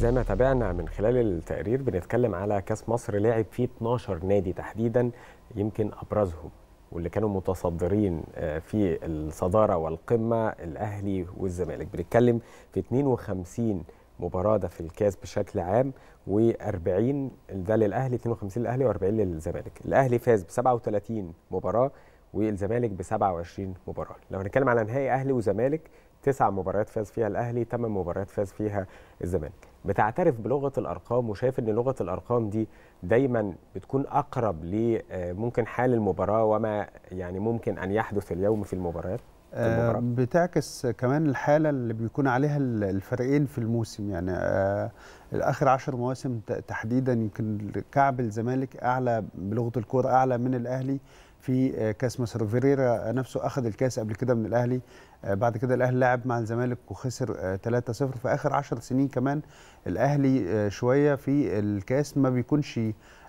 زي ما تابعنا من خلال التقرير بنتكلم على كاس مصر لعب فيه 12 نادي تحديدا يمكن ابرزهم واللي كانوا متصدرين آه، في الصداره والقمه الاهلي والزمالك بنتكلم في 52 مباراه ده في الكاس بشكل عام و40 ده للاهلي 52 للاهلي و40 للزمالك الاهلي فاز ب 37 مباراه والزمالك ب 27 مباراه لو هنتكلم على نهائي اهلي وزمالك تسع مباريات فاز فيها الاهلي ثمان مباريات فاز فيها الزمالك بتعترف بلغه الارقام وشايف ان لغه الارقام دي دايما بتكون اقرب لممكن آه، حال المباراه وما يعني ممكن ان يحدث اليوم في المباريات آه، بتعكس كمان الحالة اللي بيكون عليها الفريقين في الموسم يعني آه، الآخر آخر عشر مواسم تحديدا يمكن كعب الزمالك أعلى بلغة الكورة أعلى من الأهلي في آه، كاس مصر فيريرا نفسه اخذ الكاس قبل كده من الاهلي آه، بعد كده الاهلي لعب مع الزمالك وخسر 3-0 آه، في اخر 10 سنين كمان الاهلي شويه في الكاس ما بيكونش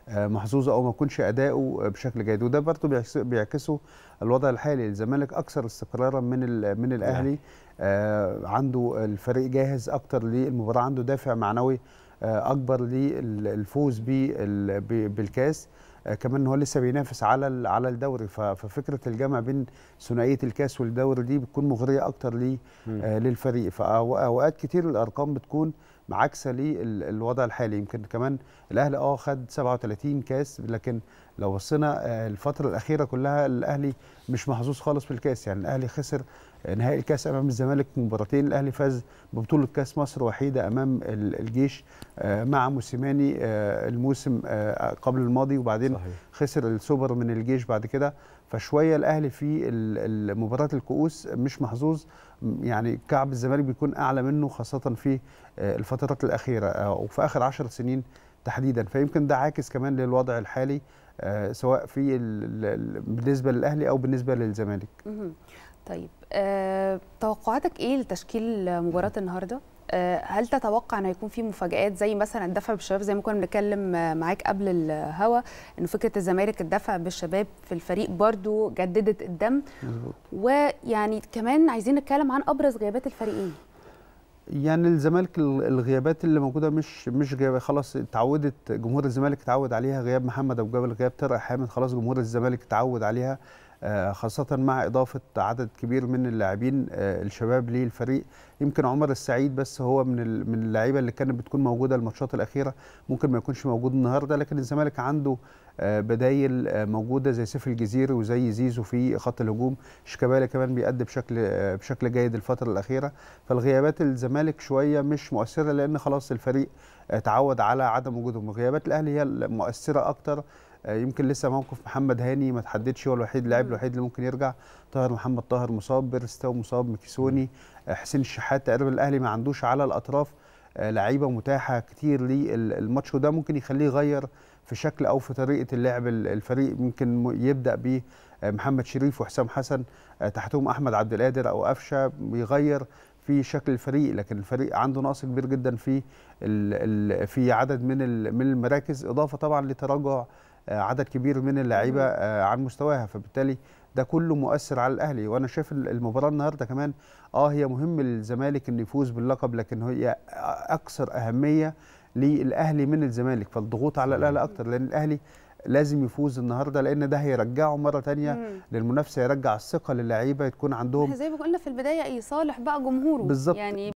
محظوظ او ما يكونش اداؤه بشكل جيد وده برضه بيعكسه الوضع الحالي الزمالك اكثر استقرارا من من الاهلي نعم. عنده الفريق جاهز اكتر للمباراه عنده دافع معنوي اكبر للفوز بالكاس آه، كمان هو لسه بينافس على على الدوري ففكره الجمع بين ثنائيه الكاس والدوري دي بتكون مغريه اكتر لي آه، للفريق فاوقات كتير الارقام بتكون معاكسه للوضع الحالي يمكن كمان الاهلي اه خد 37 كاس لكن لو بصينا آه، الفتره الاخيره كلها الاهلي مش محظوظ خالص في الكاس يعني الاهلي خسر نهائي الكاس امام الزمالك مباراتين الاهلي فاز ببطوله كاس مصر وحيده امام الجيش آه، مع موسيماني آه، الموسم قبل الماضي وبعدين صحيح. خسر السوبر من الجيش بعد كده فشويه الاهلي في مباراه الكؤوس مش محظوظ يعني كعب الزمالك بيكون اعلى منه خاصه في الفترات الاخيره وفي اخر عشر سنين تحديدا فيمكن ده عاكس كمان للوضع الحالي آه، سواء في بالنسبه للاهلي او بالنسبه للزمالك طيب أه، توقعاتك ايه لتشكيل مباراه النهارده آه، هل تتوقع ان هيكون في مفاجات زي مثلا الدفع بالشباب زي ما كنا بنتكلم آه، معاك قبل الهوا ان فكره الزمالك الدفع بالشباب في الفريق برضو جددت الدم مزبوط. ويعني كمان عايزين نتكلم عن ابرز غيابات الفريقين يعني الزمالك الغيابات اللي موجوده مش مش غياب خلاص اتعودت جمهور الزمالك اتعود عليها غياب محمد ابو جبل غياب طارق حامد خلاص جمهور الزمالك اتعود عليها آه، خاصة مع إضافة عدد كبير من اللاعبين آه، الشباب للفريق يمكن عمر السعيد بس هو من من اللعيبة اللي كانت بتكون موجودة الماتشات الأخيرة ممكن ما يكونش موجود النهاردة لكن الزمالك عنده آه، بدايل موجودة زي سيف الجزيري وزي زيزو في خط الهجوم شيكابالا كمان بيأدي بشكل بشكل جيد الفترة الأخيرة فالغيابات الزمالك شوية مش مؤثرة لأن خلاص الفريق اتعود على عدم وجودهم غيابات الأهلي هي المؤثرة أكتر آه، يمكن لسه موقف محمد هاني ما تحددش هو الوحيد اللاعب الوحيد اللي ممكن يرجع طاهر محمد طاهر مصاب بيرستاو مصاب مكيسوني آه، حسين الشحات تقريبا الاهلي ما عندوش على الاطراف آه، لعيبه متاحه كتير للماتش وده ممكن يخليه يغير في شكل او في طريقه اللعب الفريق ممكن يبدا ب محمد شريف وحسام حسن تحتهم احمد عبد القادر او قفشه يغير في شكل الفريق لكن الفريق عنده نقص كبير جدا في في عدد من من المراكز اضافه طبعا لتراجع آه، عدد كبير من اللعيبه آه، عن مستواها فبالتالي ده كله مؤثر على الاهلي وانا شايف المباراه النهارده كمان اه هي مهم للزمالك انه يفوز باللقب لكن هي اكثر اهميه للاهلي من الزمالك فالضغوط على الاهلي اكتر لان الاهلي لازم يفوز النهارده لان ده هيرجعه مره تانية للمنافسه يرجع الثقه للعيبه تكون عندهم زي ما قلنا في البدايه ايه صالح بقى جمهوره بالظبط يعني